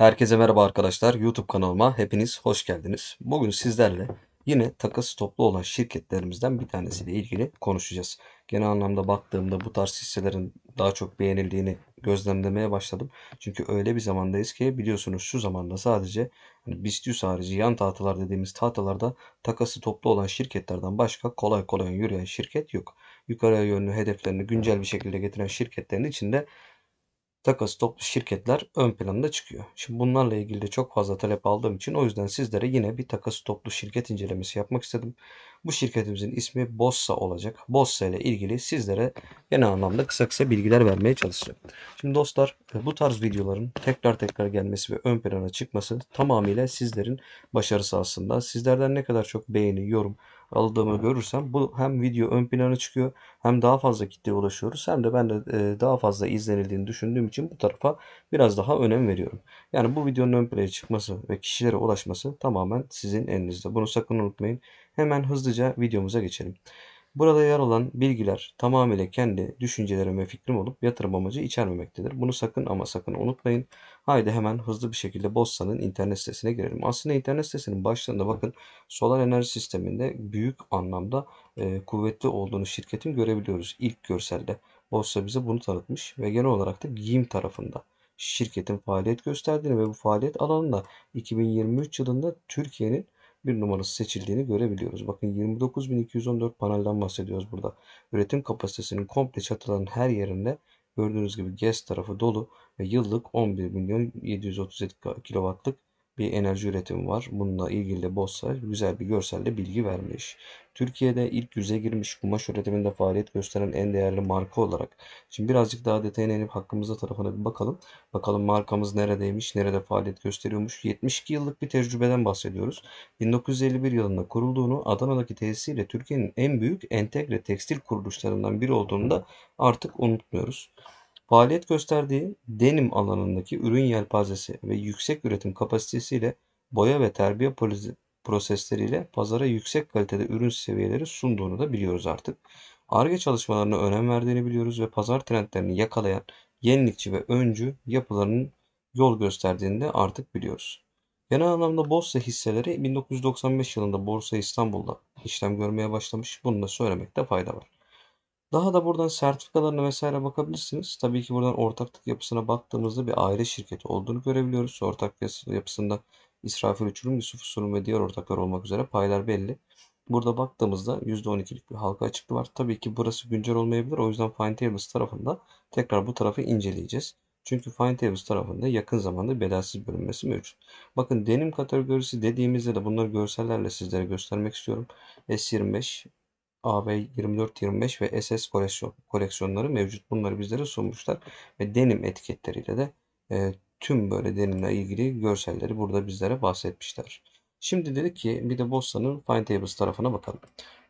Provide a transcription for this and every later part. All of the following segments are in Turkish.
Herkese merhaba arkadaşlar. YouTube kanalıma hepiniz hoş geldiniz. Bugün sizlerle yine takas toplu olan şirketlerimizden bir tanesiyle ilgili konuşacağız. Genel anlamda baktığımda bu tarz hisselerin daha çok beğenildiğini gözlemlemeye başladım. Çünkü öyle bir zamandayız ki biliyorsunuz şu zamanda sadece hani BIST harici yan tahtalar dediğimiz tahtalarda takası toplu olan şirketlerden başka kolay kolay yürüyen şirket yok. Yukarıya yönlü hedeflerini güncel bir şekilde getiren şirketlerin içinde takas toplu şirketler ön planda çıkıyor. Şimdi bunlarla ilgili de çok fazla talep aldığım için o yüzden sizlere yine bir takas toplu şirket incelemesi yapmak istedim. Bu şirketimizin ismi Bossa olacak. Bossa ile ilgili sizlere genel anlamda kısa kısa bilgiler vermeye çalışacağım. Şimdi dostlar bu tarz videoların tekrar tekrar gelmesi ve ön plana çıkması tamamıyla sizlerin başarısı aslında. Sizlerden ne kadar çok beğeni, yorum, aldığımı görürsem bu hem video ön plana çıkıyor hem daha fazla kitleye ulaşıyoruz hem de ben de e, daha fazla izlenildiğini düşündüğüm için bu tarafa biraz daha önem veriyorum. Yani bu videonun ön plana çıkması ve kişilere ulaşması tamamen sizin elinizde. Bunu sakın unutmayın. Hemen hızlıca videomuza geçelim. Burada yer alan bilgiler tamamıyla kendi düşüncelerim ve fikrim olup yatırım amacı içermemektedir. Bunu sakın ama sakın unutmayın. Haydi hemen hızlı bir şekilde Bossa'nın internet sitesine girelim. Aslında internet sitesinin başlığında bakın solar enerji sisteminde büyük anlamda e, kuvvetli olduğunu şirketin görebiliyoruz İlk görselde. Bossa bize bunu tanıtmış ve genel olarak da giyim tarafında şirketin faaliyet gösterdiğini ve bu faaliyet alanında 2023 yılında Türkiye'nin bir numarası seçildiğini görebiliyoruz. Bakın 29.214 panelden bahsediyoruz burada. Üretim kapasitesinin komple çatıların her yerinde gördüğünüz gibi GES tarafı dolu ve yıllık 11.737 milyon kilowattlık bir enerji üretimi var. Bununla ilgili de BOSA güzel bir görselde bilgi vermiş. Türkiye'de ilk yüze girmiş kumaş üretiminde faaliyet gösteren en değerli marka olarak. Şimdi birazcık daha detayına inip hakkımızda tarafına bir bakalım. Bakalım markamız neredeymiş, nerede faaliyet gösteriyormuş. 72 yıllık bir tecrübeden bahsediyoruz. 1951 yılında kurulduğunu Adana'daki tesisiyle Türkiye'nin en büyük entegre tekstil kuruluşlarından biri olduğunu da artık unutmuyoruz. Faaliyet gösterdiği denim alanındaki ürün yelpazesi ve yüksek üretim kapasitesiyle boya ve terbiye prosesleriyle pazara yüksek kalitede ürün seviyeleri sunduğunu da biliyoruz artık. ARGE çalışmalarına önem verdiğini biliyoruz ve pazar trendlerini yakalayan yenilikçi ve öncü yapılarının yol gösterdiğini de artık biliyoruz. Genel anlamda borsa hisseleri 1995 yılında Borsa İstanbul'da işlem görmeye başlamış. Bunu da söylemekte fayda var. Daha da buradan sertifikalarına vesaire bakabilirsiniz. Tabii ki buradan ortaklık yapısına baktığımızda bir aile şirketi olduğunu görebiliyoruz. Ortaklık yapısında İsrafil Uçurum, Yusuf Sunum ve diğer ortaklar olmak üzere paylar belli. Burada baktığımızda %12'lik bir halka açıklığı var. Tabii ki burası güncel olmayabilir. O yüzden Find Tables tarafında tekrar bu tarafı inceleyeceğiz. Çünkü Find Tables tarafında yakın zamanda bedelsiz bölünmesi mevcut. Bakın denim kategorisi dediğimizde de bunları görsellerle sizlere göstermek istiyorum. S25, AB24-25 ve SS koleksiyon, koleksiyonları mevcut. Bunları bizlere sunmuşlar. Ve denim etiketleriyle de e, tüm böyle denimle ilgili görselleri burada bizlere bahsetmişler. Şimdi dedik ki bir de Boston'ın Fine Tables tarafına bakalım.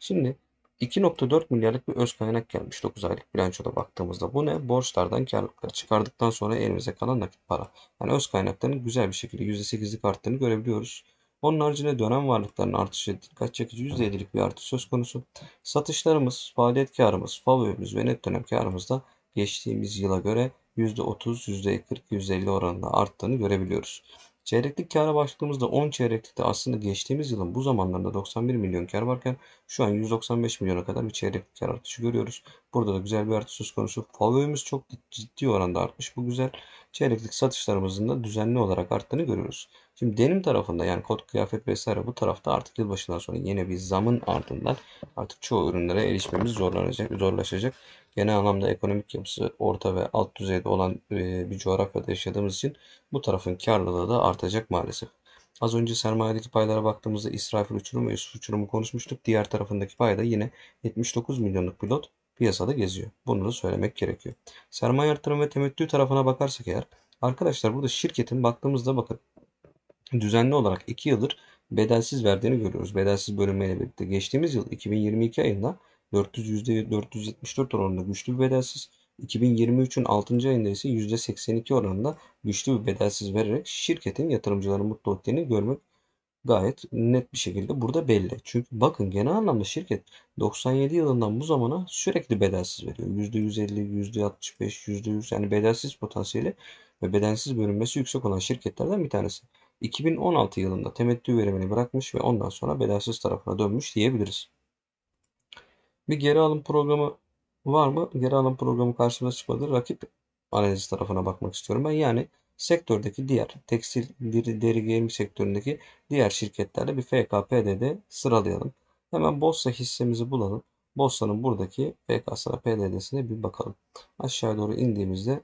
Şimdi 2.4 milyarlık bir öz kaynak gelmiş 9 aylık bilançoda baktığımızda. Bu ne? Borçlardan karlılıkları çıkardıktan sonra elimize kalan nakit para. Yani öz kaynakların güzel bir şekilde %8'lik arttığını görebiliyoruz. Onun haricinde dönem varlıklarının artışı dikkat çekici %7'lik bir artış söz konusu. Satışlarımız, faaliyet karımız, fabrimimiz ve net dönem karımız da geçtiğimiz yıla göre %30, %40, %50 oranında arttığını görebiliyoruz. Çeyreklik kâra başladığımızda 10 çeyreklikte aslında geçtiğimiz yılın bu zamanlarında 91 milyon kar varken şu an 195 milyona kadar bir çeyreklik kâr artışı görüyoruz. Burada da güzel bir artış söz konusu. Favoümüz çok ciddi oranda artmış. Bu güzel. Çeyreklik satışlarımızın da düzenli olarak arttığını görüyoruz. Şimdi denim tarafında yani kot kıyafet vesaire bu tarafta artık yılbaşından sonra yine bir zamın ardından artık çoğu ürünlere erişmemiz zorlanacak, zorlaşacak. Genel anlamda ekonomik yapısı orta ve alt düzeyde olan e, bir coğrafyada yaşadığımız için bu tarafın karlılığı da artacak maalesef. Az önce sermayedeki paylara baktığımızda israfil uçurumu ve Yusuf uçurumu konuşmuştuk. Diğer tarafındaki payda yine 79 milyonluk pilot piyasada geziyor. Bunu da söylemek gerekiyor. Sermaye artırım ve temettü tarafına bakarsak eğer Arkadaşlar burada şirketin baktığımızda bakın düzenli olarak 2 yıldır bedelsiz verdiğini görüyoruz. Bedelsiz bölünmeyle birlikte geçtiğimiz yıl 2022 ayında 400 %474 oranında güçlü bir bedelsiz, 2023'ün 6. ayında ise %82 oranında güçlü bir bedelsiz vererek şirketin yatırımcıların mutlu ettiğini görmek gayet net bir şekilde burada belli. Çünkü bakın genel anlamda şirket 97 yılından bu zamana sürekli bedelsiz veriyor. %150, %65, %100 yani bedelsiz potansiyeli ve bedelsiz bölünmesi yüksek olan şirketlerden bir tanesi. 2016 yılında temettü verimini bırakmış ve ondan sonra bedelsiz tarafına dönmüş diyebiliriz. Bir geri alım programı var mı? Geri alım programı karşımıza çıkmadı. Rakip analizi tarafına bakmak istiyorum ben. Yani sektördeki diğer tekstil, deri giyim sektöründeki diğer şirketlerle bir FKPD'de sıralayalım. Hemen Borsa hissemizi bulalım. Borsa'nın buradaki FKSA PDD'sine bir bakalım. Aşağı doğru indiğimizde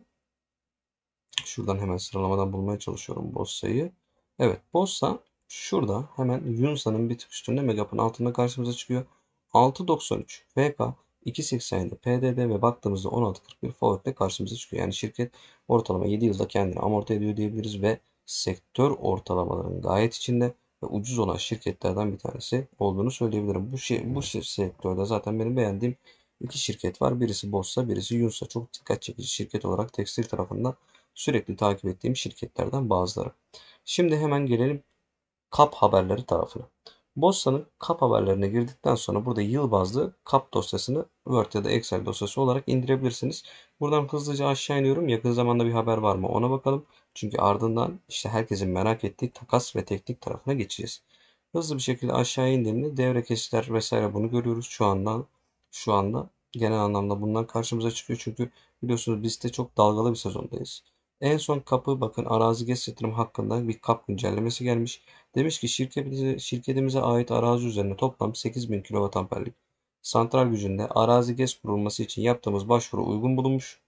şuradan hemen sıralamadan bulmaya çalışıyorum Borsa'yı. Evet Borsa şurada hemen Yunsa'nın bir tık üstünde Megap'ın altında karşımıza çıkıyor. 6.93 VK 2.87 PDD ve baktığımızda 16.41 forward'de karşımıza çıkıyor. Yani şirket ortalama 7 yılda kendini amorti ediyor diyebiliriz ve sektör ortalamalarının gayet içinde ve ucuz olan şirketlerden bir tanesi olduğunu söyleyebilirim. Bu şey, bu sektörde zaten benim beğendiğim iki şirket var. Birisi Bossa, birisi Yunsa. Çok dikkat çekici şirket olarak tekstil tarafında sürekli takip ettiğim şirketlerden bazıları. Şimdi hemen gelelim kap haberleri tarafına. Bossa'nın kap haberlerine girdikten sonra burada yıl bazlı kap dosyasını Word ya da Excel dosyası olarak indirebilirsiniz. Buradan hızlıca aşağı iniyorum. Yakın zamanda bir haber var mı ona bakalım. Çünkü ardından işte herkesin merak ettiği takas ve teknik tarafına geçeceğiz. Hızlı bir şekilde aşağı indiğimde devre kesiler vesaire bunu görüyoruz. Şu anda şu anda genel anlamda bundan karşımıza çıkıyor. Çünkü biliyorsunuz biz de çok dalgalı bir sezondayız. En son kapı bakın arazi gez yatırım hakkında bir kap güncellemesi gelmiş. Demiş ki şirketimize, şirketimize ait arazi üzerine toplam 8000 kWh'lik santral gücünde arazi gez kurulması için yaptığımız başvuru uygun bulunmuş.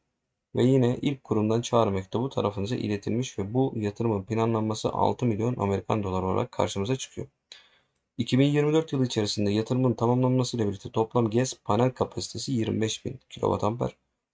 Ve yine ilk kurumdan çağrı mektubu tarafınıza iletilmiş ve bu yatırımın planlanması 6 milyon Amerikan dolar olarak karşımıza çıkıyor. 2024 yılı içerisinde yatırımın tamamlanmasıyla birlikte toplam gez panel kapasitesi 25.000 kWh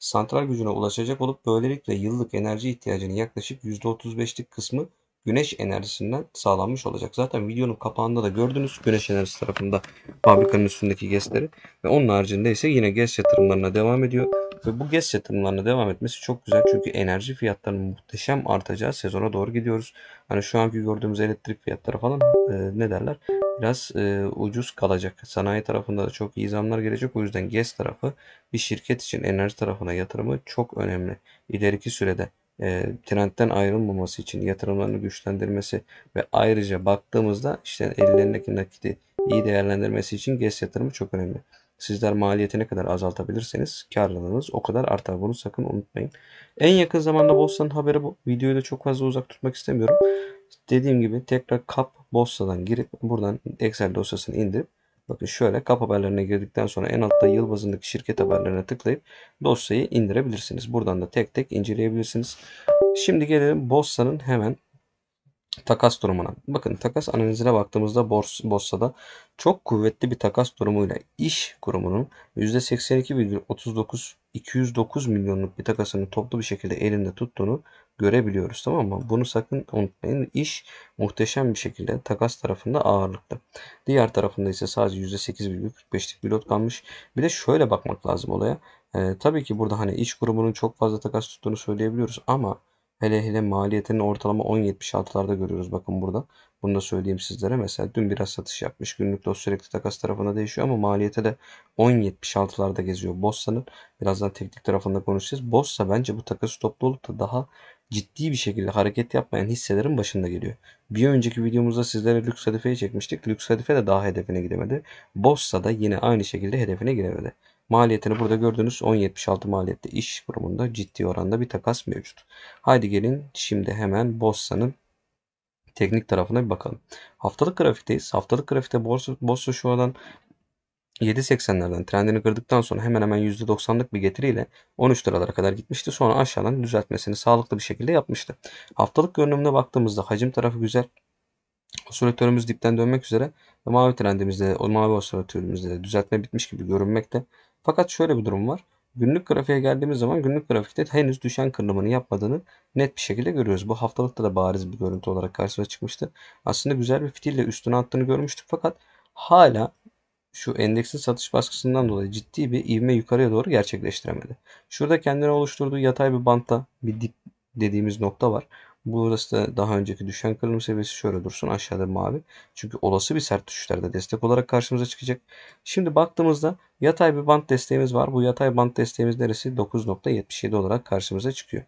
santral gücüne ulaşacak olup böylelikle yıllık enerji ihtiyacının yaklaşık %35'lik kısmı güneş enerjisinden sağlanmış olacak. Zaten videonun kapağında da gördünüz güneş enerjisi tarafında fabrikanın üstündeki GES'leri ve onun haricinde ise yine GES yatırımlarına devam ediyor. Ve bu GES yatırımlarına devam etmesi çok güzel çünkü enerji fiyatlarının muhteşem artacağı sezona doğru gidiyoruz. Hani şu anki gördüğümüz elektrik fiyatları falan e, ne derler biraz e, ucuz kalacak. Sanayi tarafında da çok iyi zamlar gelecek. O yüzden GES tarafı bir şirket için enerji tarafına yatırımı çok önemli. İleriki sürede e, trendten ayrılmaması için yatırımlarını güçlendirmesi ve ayrıca baktığımızda işte ellerindeki nakiti iyi değerlendirmesi için GES yatırımı çok önemli. Sizler maliyeti ne kadar azaltabilirseniz karlılığınız o kadar artar. Bunu sakın unutmayın. En yakın zamanda borsanın haberi bu. Videoyu da çok fazla uzak tutmak istemiyorum. Dediğim gibi tekrar kap dosyadan girip buradan Excel dosyasını indirip bakın şöyle kap haberlerine girdikten sonra en altta yıl bazındaki şirket haberlerine tıklayıp dosyayı indirebilirsiniz. Buradan da tek tek inceleyebilirsiniz. Şimdi gelelim Bossa'nın hemen takas durumuna. Bakın takas analizine baktığımızda bors, borsada çok kuvvetli bir takas durumuyla iş kurumunun %82,39 209 milyonluk bir takasını toplu bir şekilde elinde tuttuğunu görebiliyoruz tamam mı? Bunu sakın unutmayın. İş muhteşem bir şekilde takas tarafında ağırlıklı. Diğer tarafında ise sadece %8,45'lik bir lot kalmış. Bir de şöyle bakmak lazım olaya. Ee, tabii ki burada hani iş grubunun çok fazla takas tuttuğunu söyleyebiliyoruz ama Hele hele maliyetinin ortalama 10.76'larda görüyoruz bakın burada. Bunu da söyleyeyim sizlere. Mesela dün biraz satış yapmış. Günlük dost sürekli takas tarafında değişiyor ama maliyete de 10.76'larda geziyor Bossa'nın. Birazdan teknik tarafında konuşacağız. Bossa bence bu takas stoplu olup da daha ciddi bir şekilde hareket yapmayan hisselerin başında geliyor. Bir önceki videomuzda sizlere Lüks Hadife'yi çekmiştik. Lüks hedefe de daha hedefine gidemedi. Bossa da yine aynı şekilde hedefine giremedi. Maliyetini burada gördüğünüz 10.76 maliyette iş grubunda ciddi oranda bir takas mevcut. Haydi gelin şimdi hemen Bossa'nın teknik tarafına bir bakalım. Haftalık grafikteyiz. Haftalık grafikte borsa, borsa şu an 7.80'lerden trendini kırdıktan sonra hemen hemen %90'lık bir getiriyle 13 liralara kadar gitmişti. Sonra aşağıdan düzeltmesini sağlıklı bir şekilde yapmıştı. Haftalık görünümüne baktığımızda hacim tarafı güzel. Oscilatörümüz dipten dönmek üzere ve mavi trendimizde, o mavi oscilatörümüzde de düzeltme bitmiş gibi görünmekte. Fakat şöyle bir durum var. Günlük grafiğe geldiğimiz zaman günlük grafikte henüz düşen kırılımını yapmadığını net bir şekilde görüyoruz. Bu haftalıkta da bariz bir görüntü olarak karşımıza çıkmıştı. Aslında güzel bir fitille üstüne attığını görmüştük fakat hala şu endeksin satış baskısından dolayı ciddi bir ivme yukarıya doğru gerçekleştiremedi. Şurada kendine oluşturduğu yatay bir bantta bir dip dediğimiz nokta var. Burası da daha önceki düşen kırılım seviyesi şöyle dursun aşağıda mavi. Çünkü olası bir sert düşüşlerde destek olarak karşımıza çıkacak. Şimdi baktığımızda yatay bir band desteğimiz var. Bu yatay band desteğimiz neresi? 9.77 olarak karşımıza çıkıyor.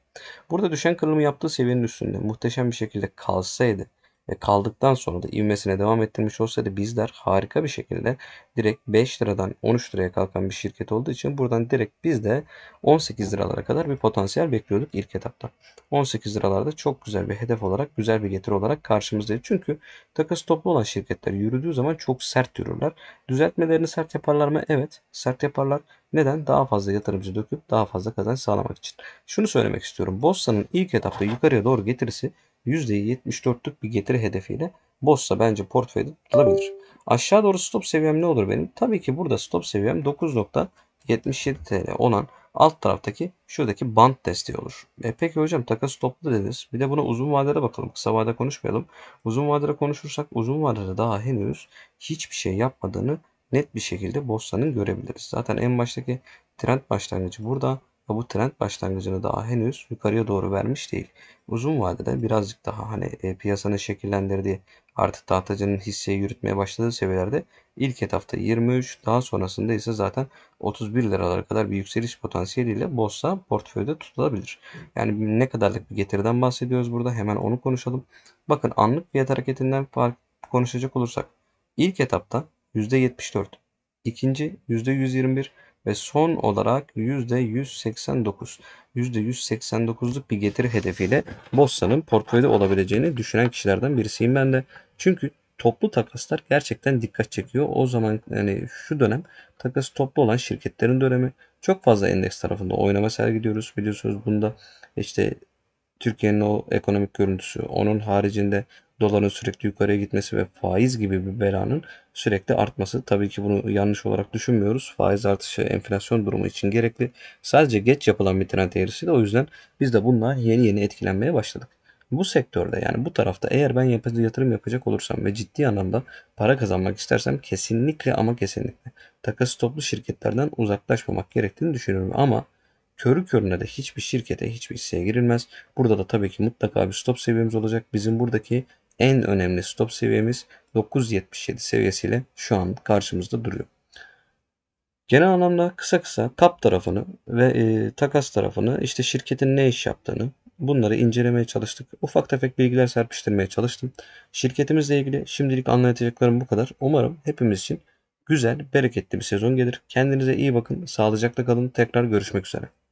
Burada düşen kırılımı yaptığı seviyenin üstünde muhteşem bir şekilde kalsaydı ve kaldıktan sonra da ivmesine devam ettirmiş olsaydı bizler harika bir şekilde direkt 5 liradan 13 liraya kalkan bir şirket olduğu için buradan direkt biz de 18 liralara kadar bir potansiyel bekliyorduk ilk etapta. 18 liralarda çok güzel bir hedef olarak güzel bir getiri olarak karşımızdaydı. Çünkü takası toplu olan şirketler yürüdüğü zaman çok sert yürürler. Düzeltmelerini sert yaparlar mı? Evet sert yaparlar. Neden? Daha fazla yatırımcı döküp daha fazla kazanç sağlamak için. Şunu söylemek istiyorum. Borsa'nın ilk etapta yukarıya doğru getirisi %74'lük bir getiri hedefiyle Bossa bence portföyde tutulabilir. Aşağı doğru stop seviyem ne olur benim? Tabii ki burada stop seviyem 9.77 TL olan alt taraftaki şuradaki band desteği olur. E peki hocam takas stoplu dediniz. Bir de buna uzun vadede bakalım. Kısa vadede konuşmayalım. Uzun vadede konuşursak uzun vadede daha henüz hiçbir şey yapmadığını net bir şekilde borsanın görebiliriz. Zaten en baştaki trend başlangıcı burada ve bu trend başlangıcını daha henüz yukarıya doğru vermiş değil. Uzun vadede birazcık daha hani e, piyasanın şekillendirdiği artı dağıtıcının hisseyi yürütmeye başladığı seviyelerde ilk etapta 23 daha sonrasında ise zaten 31 liralara kadar bir yükseliş potansiyeliyle borsa portföyde tutulabilir. Yani ne kadarlık bir getiriden bahsediyoruz burada hemen onu konuşalım. Bakın anlık fiyat hareketinden fark konuşacak olursak ilk etapta %74, ikinci %121, ve son olarak %189, %189'luk bir getiri hedefiyle Bossa'nın portföyde olabileceğini düşünen kişilerden birisiyim ben de. Çünkü toplu takaslar gerçekten dikkat çekiyor. O zaman yani şu dönem takası toplu olan şirketlerin dönemi çok fazla endeks tarafında oynama sergiliyoruz biliyorsunuz bunda işte Türkiye'nin o ekonomik görüntüsü onun haricinde doların sürekli yukarıya gitmesi ve faiz gibi bir belanın sürekli artması. Tabii ki bunu yanlış olarak düşünmüyoruz. Faiz artışı enflasyon durumu için gerekli. Sadece geç yapılan bir trend eğrisi de o yüzden biz de bununla yeni yeni etkilenmeye başladık. Bu sektörde yani bu tarafta eğer ben yatırım yapacak olursam ve ciddi anlamda para kazanmak istersem kesinlikle ama kesinlikle takas toplu şirketlerden uzaklaşmamak gerektiğini düşünüyorum. Ama körü körüne de hiçbir şirkete, hiçbir hisseye girilmez. Burada da tabii ki mutlaka bir stop seviyemiz olacak. Bizim buradaki en önemli stop seviyemiz 9.77 seviyesiyle şu an karşımızda duruyor. Genel anlamda kısa kısa kap tarafını ve e, takas tarafını işte şirketin ne iş yaptığını bunları incelemeye çalıştık. Ufak tefek bilgiler serpiştirmeye çalıştım. Şirketimizle ilgili şimdilik anlatacaklarım bu kadar. Umarım hepimiz için güzel, bereketli bir sezon gelir. Kendinize iyi bakın, sağlıcakla kalın. Tekrar görüşmek üzere.